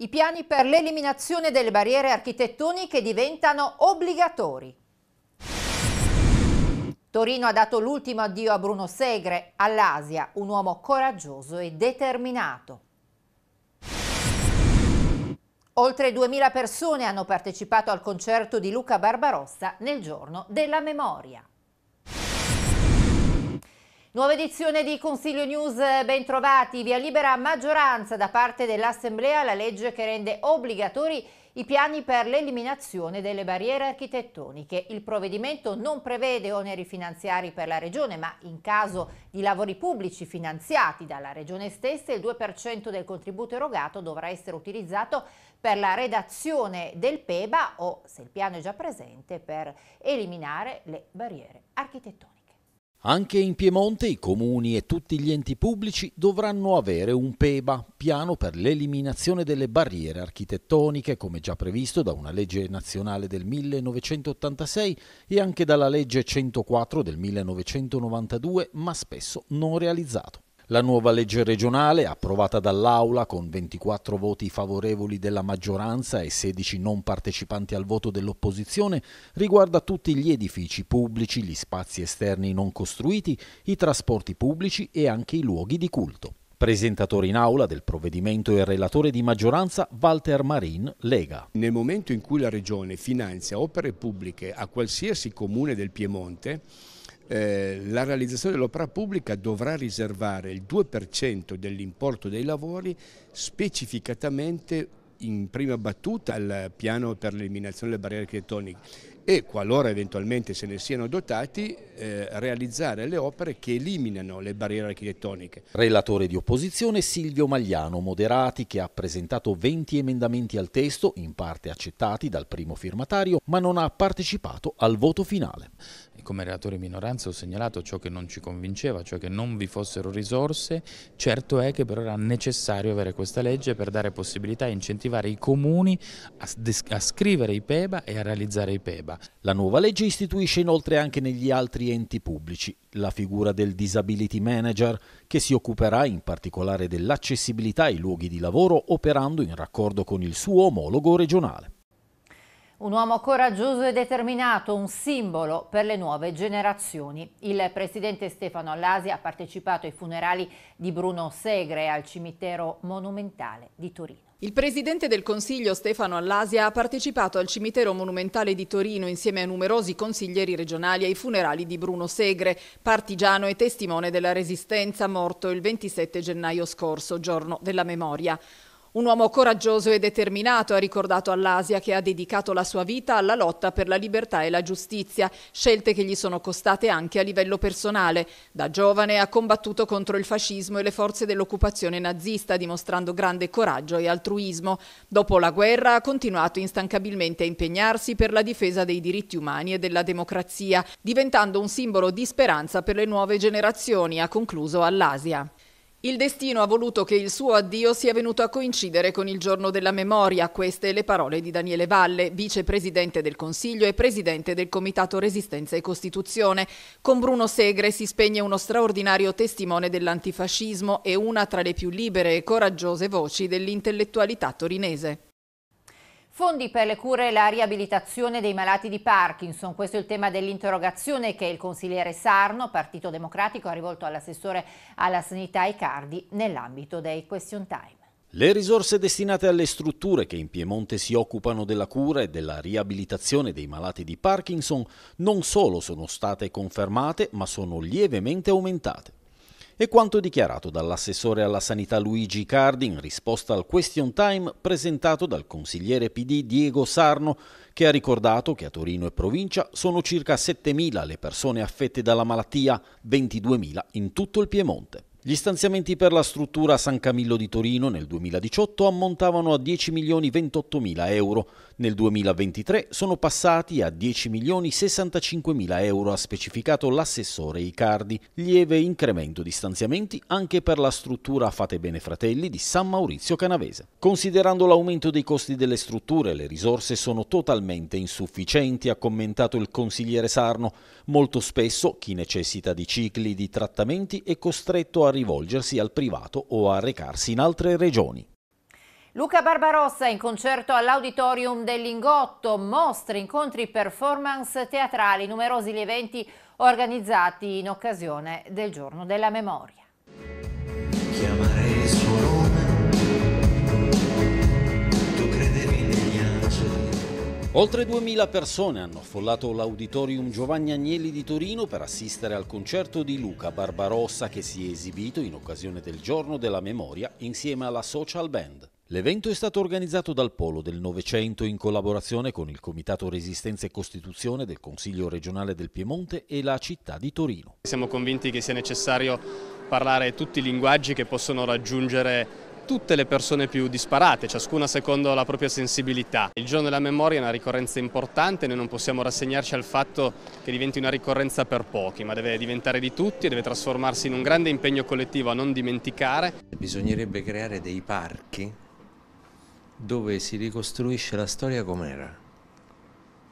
i piani per l'eliminazione delle barriere architettoniche diventano obbligatori. Torino ha dato l'ultimo addio a Bruno Segre, all'Asia, un uomo coraggioso e determinato. Oltre 2.000 persone hanno partecipato al concerto di Luca Barbarossa nel giorno della memoria. Nuova edizione di Consiglio News, bentrovati, via libera maggioranza da parte dell'Assemblea la legge che rende obbligatori i piani per l'eliminazione delle barriere architettoniche. Il provvedimento non prevede oneri finanziari per la Regione, ma in caso di lavori pubblici finanziati dalla Regione stessa, il 2% del contributo erogato dovrà essere utilizzato per la redazione del PEBA o, se il piano è già presente, per eliminare le barriere architettoniche. Anche in Piemonte i comuni e tutti gli enti pubblici dovranno avere un PEBA, piano per l'eliminazione delle barriere architettoniche, come già previsto da una legge nazionale del 1986 e anche dalla legge 104 del 1992, ma spesso non realizzato. La nuova legge regionale, approvata dall'Aula con 24 voti favorevoli della maggioranza e 16 non partecipanti al voto dell'opposizione, riguarda tutti gli edifici pubblici, gli spazi esterni non costruiti, i trasporti pubblici e anche i luoghi di culto. Presentatore in aula del provvedimento e relatore di maggioranza Walter Marin, Lega. Nel momento in cui la Regione finanzia opere pubbliche a qualsiasi comune del Piemonte, eh, la realizzazione dell'opera pubblica dovrà riservare il 2% dell'importo dei lavori specificatamente in prima battuta al piano per l'eliminazione delle barriere architettoniche e qualora eventualmente se ne siano dotati eh, realizzare le opere che eliminano le barriere architettoniche. Relatore di opposizione Silvio Magliano Moderati che ha presentato 20 emendamenti al testo in parte accettati dal primo firmatario ma non ha partecipato al voto finale come relatore minoranza ho segnalato ciò che non ci convinceva, cioè che non vi fossero risorse, certo è che però era necessario avere questa legge per dare possibilità e incentivare i comuni a, a scrivere i PEBA e a realizzare i PEBA. La nuova legge istituisce inoltre anche negli altri enti pubblici la figura del disability manager che si occuperà in particolare dell'accessibilità ai luoghi di lavoro operando in raccordo con il suo omologo regionale. Un uomo coraggioso e determinato, un simbolo per le nuove generazioni. Il presidente Stefano Allasi ha partecipato ai funerali di Bruno Segre al cimitero monumentale di Torino. Il presidente del Consiglio Stefano Allasia ha partecipato al cimitero monumentale di Torino insieme a numerosi consiglieri regionali ai funerali di Bruno Segre, partigiano e testimone della Resistenza morto il 27 gennaio scorso, giorno della memoria. Un uomo coraggioso e determinato ha ricordato all'Asia che ha dedicato la sua vita alla lotta per la libertà e la giustizia, scelte che gli sono costate anche a livello personale. Da giovane ha combattuto contro il fascismo e le forze dell'occupazione nazista, dimostrando grande coraggio e altruismo. Dopo la guerra ha continuato instancabilmente a impegnarsi per la difesa dei diritti umani e della democrazia, diventando un simbolo di speranza per le nuove generazioni, ha concluso all'Asia. Il destino ha voluto che il suo addio sia venuto a coincidere con il giorno della memoria, queste le parole di Daniele Valle, vicepresidente del Consiglio e presidente del Comitato Resistenza e Costituzione. Con Bruno Segre si spegne uno straordinario testimone dell'antifascismo e una tra le più libere e coraggiose voci dell'intellettualità torinese. Fondi per le cure e la riabilitazione dei malati di Parkinson, questo è il tema dell'interrogazione che il consigliere Sarno, Partito Democratico, ha rivolto all'assessore alla sanità Icardi nell'ambito dei question time. Le risorse destinate alle strutture che in Piemonte si occupano della cura e della riabilitazione dei malati di Parkinson non solo sono state confermate, ma sono lievemente aumentate. È quanto dichiarato dall'assessore alla sanità Luigi Cardi in risposta al question time presentato dal consigliere PD Diego Sarno, che ha ricordato che a Torino e provincia sono circa 7.000 le persone affette dalla malattia, 22.000 in tutto il Piemonte. Gli stanziamenti per la struttura San Camillo di Torino nel 2018 ammontavano a 10 milioni 28 mila euro. Nel 2023 sono passati a 10.065.000 euro, ha specificato l'assessore Icardi. Lieve incremento di stanziamenti anche per la struttura Fate Bene Fratelli di San Maurizio Canavese. Considerando l'aumento dei costi delle strutture, le risorse sono totalmente insufficienti, ha commentato il consigliere Sarno. Molto spesso chi necessita di cicli di trattamenti è costretto a rivolgersi al privato o a recarsi in altre regioni. Luca Barbarossa in concerto all'Auditorium dell'Ingotto, mostre, incontri, performance teatrali, numerosi gli eventi organizzati in occasione del Giorno della Memoria. Oltre 2000 persone hanno affollato l'auditorium Giovanni Agnelli di Torino per assistere al concerto di Luca Barbarossa che si è esibito in occasione del giorno della memoria insieme alla social band. L'evento è stato organizzato dal Polo del Novecento in collaborazione con il Comitato Resistenza e Costituzione del Consiglio regionale del Piemonte e la città di Torino. Siamo convinti che sia necessario parlare tutti i linguaggi che possono raggiungere tutte le persone più disparate, ciascuna secondo la propria sensibilità. Il giorno della memoria è una ricorrenza importante, noi non possiamo rassegnarci al fatto che diventi una ricorrenza per pochi, ma deve diventare di tutti e deve trasformarsi in un grande impegno collettivo a non dimenticare. Bisognerebbe creare dei parchi dove si ricostruisce la storia com'era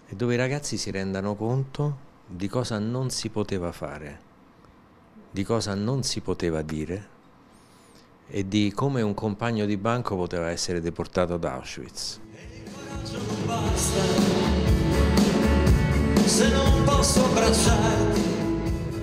e dove i ragazzi si rendano conto di cosa non si poteva fare, di cosa non si poteva dire e di come un compagno di banco poteva essere deportato ad Auschwitz. E il coraggio non basta, se non posso abbracciarti.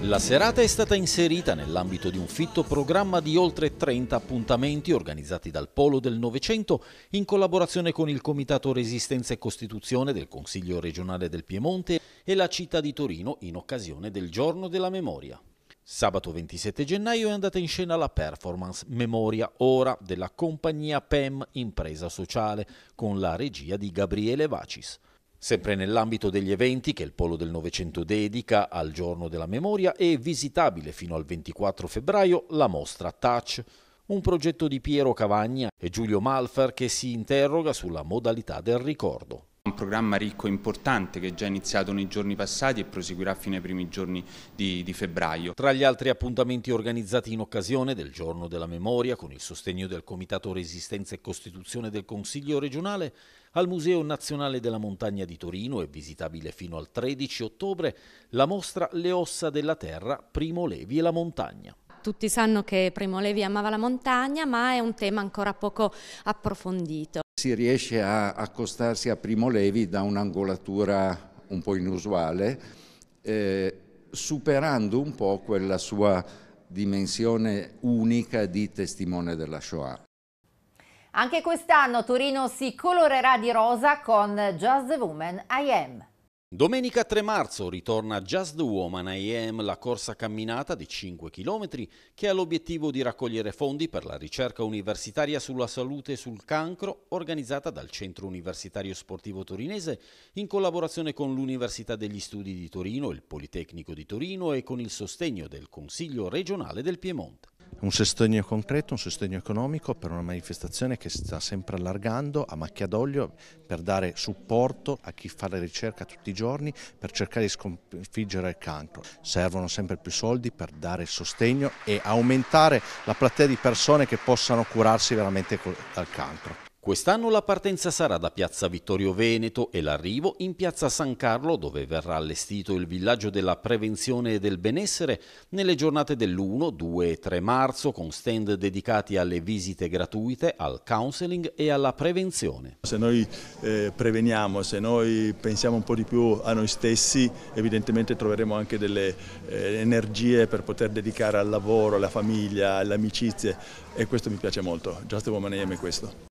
La serata è stata inserita nell'ambito di un fitto programma di oltre 30 appuntamenti organizzati dal Polo del Novecento in collaborazione con il Comitato Resistenza e Costituzione del Consiglio regionale del Piemonte e la città di Torino in occasione del Giorno della Memoria. Sabato 27 gennaio è andata in scena la performance Memoria Ora della compagnia PEM Impresa Sociale con la regia di Gabriele Vacis. Sempre nell'ambito degli eventi che il Polo del Novecento dedica al Giorno della Memoria è visitabile fino al 24 febbraio la mostra Touch, un progetto di Piero Cavagna e Giulio Malfer che si interroga sulla modalità del ricordo programma ricco e importante che è già iniziato nei giorni passati e proseguirà fino ai primi giorni di, di febbraio. Tra gli altri appuntamenti organizzati in occasione del Giorno della Memoria, con il sostegno del Comitato Resistenza e Costituzione del Consiglio regionale, al Museo Nazionale della Montagna di Torino è visitabile fino al 13 ottobre la mostra Le ossa della terra, Primo Levi e la montagna tutti sanno che Primo Levi amava la montagna, ma è un tema ancora poco approfondito si riesce a accostarsi a Primo Levi da un'angolatura un po' inusuale, eh, superando un po' quella sua dimensione unica di testimone della Shoah. Anche quest'anno Torino si colorerà di rosa con Just the Woman I Am. Domenica 3 marzo ritorna Just the Woman IAM, la corsa camminata di 5 km che ha l'obiettivo di raccogliere fondi per la ricerca universitaria sulla salute e sul cancro organizzata dal Centro Universitario Sportivo Torinese in collaborazione con l'Università degli Studi di Torino, il Politecnico di Torino e con il sostegno del Consiglio regionale del Piemonte un sostegno concreto, un sostegno economico per una manifestazione che si sta sempre allargando a macchia d'olio per dare supporto a chi fa la ricerca tutti i giorni per cercare di sconfiggere il cancro. Servono sempre più soldi per dare sostegno e aumentare la platea di persone che possano curarsi veramente dal cancro. Quest'anno la partenza sarà da Piazza Vittorio Veneto e l'arrivo in Piazza San Carlo dove verrà allestito il villaggio della prevenzione e del benessere nelle giornate dell'1, 2 e 3 marzo con stand dedicati alle visite gratuite, al counseling e alla prevenzione. Se noi eh, preveniamo, se noi pensiamo un po' di più a noi stessi evidentemente troveremo anche delle eh, energie per poter dedicare al lavoro, alla famiglia, alle amicizie e questo mi piace molto, Just a Woman AM è questo.